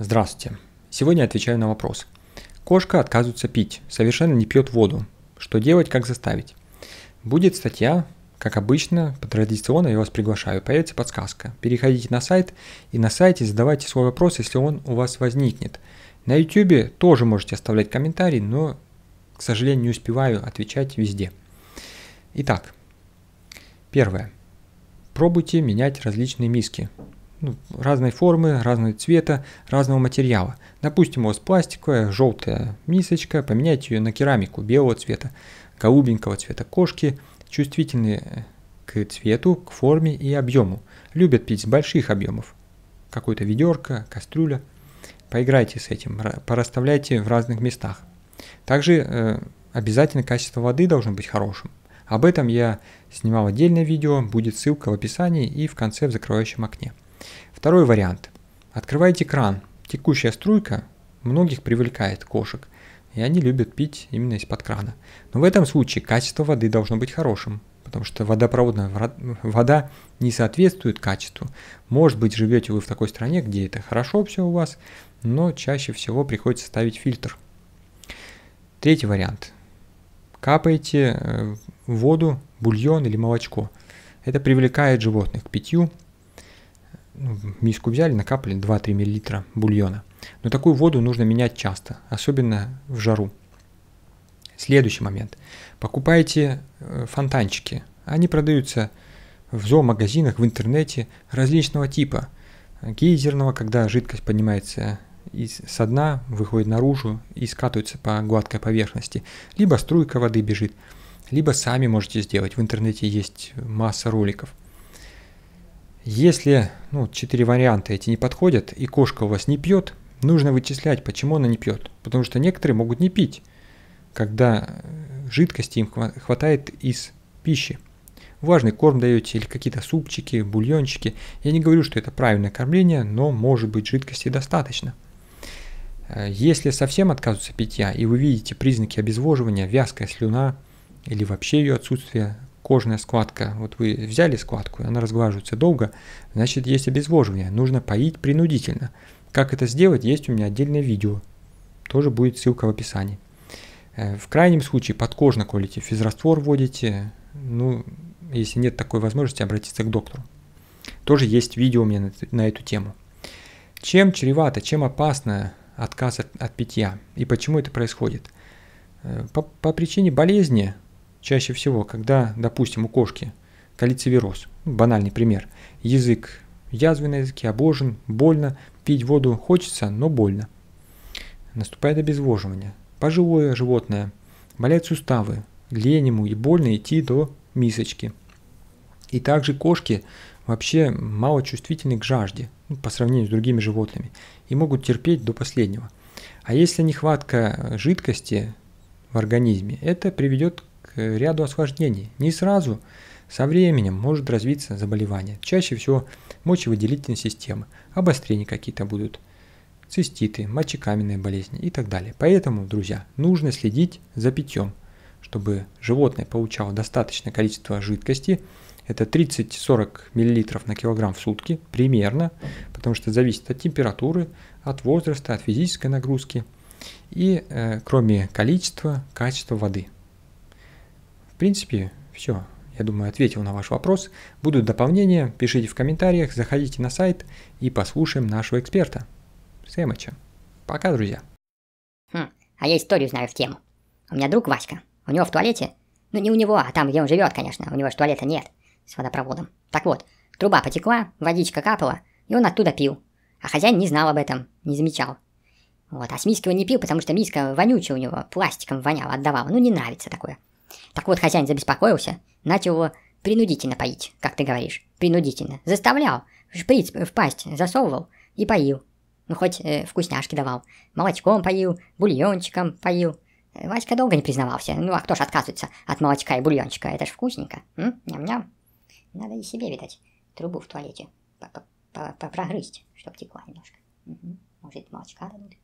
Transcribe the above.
Здравствуйте. Сегодня отвечаю на вопрос. Кошка отказывается пить, совершенно не пьет воду. Что делать, как заставить? Будет статья, как обычно, традиционно я вас приглашаю, появится подсказка. Переходите на сайт и на сайте задавайте свой вопрос, если он у вас возникнет. На YouTube тоже можете оставлять комментарий, но, к сожалению, не успеваю отвечать везде. Итак, первое. Пробуйте менять различные миски. Ну, разной формы, разного цвета, разного материала. Допустим, у вас пластиковая, желтая мисочка, поменяйте ее на керамику белого цвета, голубенького цвета. Кошки чувствительны э, к цвету, к форме и объему. Любят пить с больших объемов. Какое-то ведерко, кастрюля. Поиграйте с этим, пораставляйте в разных местах. Также э, обязательно качество воды должно быть хорошим. Об этом я снимал отдельное видео, будет ссылка в описании и в конце в закрывающем окне. Второй вариант. Открываете кран. Текущая струйка многих привлекает кошек, и они любят пить именно из-под крана. Но в этом случае качество воды должно быть хорошим, потому что водопроводная вода не соответствует качеству. Может быть, живете вы в такой стране, где это хорошо все у вас, но чаще всего приходится ставить фильтр. Третий вариант. Капаете э, воду бульон или молочко. Это привлекает животных к питью, ну, миску взяли, накапали 2-3 мл бульона. Но такую воду нужно менять часто, особенно в жару. Следующий момент. Покупайте э, фонтанчики. Они продаются в зоомагазинах, в интернете различного типа. Гейзерного, когда жидкость поднимается из, со дна, выходит наружу и скатывается по гладкой поверхности. Либо струйка воды бежит, либо сами можете сделать. В интернете есть масса роликов – если ну, 4 варианта эти не подходят и кошка у вас не пьет, нужно вычислять, почему она не пьет. Потому что некоторые могут не пить, когда э, жидкости им хватает из пищи. Важный корм даете или какие-то супчики, бульончики. Я не говорю, что это правильное кормление, но может быть жидкости достаточно. Э, если совсем отказываются от питья и вы видите признаки обезвоживания, вязкая слюна или вообще ее отсутствие, кожная складка, вот вы взяли складку, она разглаживается долго, значит есть обезвоживание, нужно поить принудительно. Как это сделать, есть у меня отдельное видео, тоже будет ссылка в описании. Э, в крайнем случае подкожно колите, физраствор вводите, ну, если нет такой возможности, обратиться к доктору. Тоже есть видео у меня на, на эту тему. Чем чревато, чем опасно отказ от, от питья и почему это происходит? Э, по, по причине болезни чаще всего, когда, допустим, у кошки калицивироз, ну, банальный пример, язык язва на языке, обожен, больно, пить воду хочется, но больно. Наступает обезвоживание. Пожилое животное, болят суставы, лень ему и больно идти до мисочки. И также кошки вообще мало чувствительны к жажде ну, по сравнению с другими животными и могут терпеть до последнего. А если нехватка жидкости в организме, это приведет ряду осложнений. Не сразу, со временем может развиться заболевание. Чаще всего мочевыделительная система, обострения какие-то будут, циститы, мочекаменные болезни и так далее. Поэтому, друзья, нужно следить за питьем, чтобы животное получало достаточное количество жидкости, это 30-40 мл на килограмм в сутки примерно, потому что зависит от температуры, от возраста, от физической нагрузки и э, кроме количества, качества воды – принципе, все. Я думаю, ответил на ваш вопрос. Будут дополнения, пишите в комментариях, заходите на сайт и послушаем нашего эксперта. Сэмыча. Пока, друзья. Хм, а я историю знаю в тему. У меня друг Васька. У него в туалете, ну не у него, а там, где он живет, конечно, у него же туалета нет с водопроводом. Так вот, труба потекла, водичка капала, и он оттуда пил. А хозяин не знал об этом, не замечал. Вот, а с миски он не пил, потому что миска вонючая у него, пластиком воняла, отдавала. Ну, не нравится такое. Так вот, хозяин забеспокоился, начал его принудительно поить, как ты говоришь, принудительно. Заставлял, шприц в пасть засовывал и поил. Ну, хоть э, вкусняшки давал. Молочком поил, бульончиком поил. Э, Васька долго не признавался. Ну, а кто ж отказывается от молочка и бульончика? Это ж вкусненько. Ням-ням. Надо и себе, видать, трубу в туалете П прогрызть, чтоб текла немножко. Угу. Может, молочка дадут?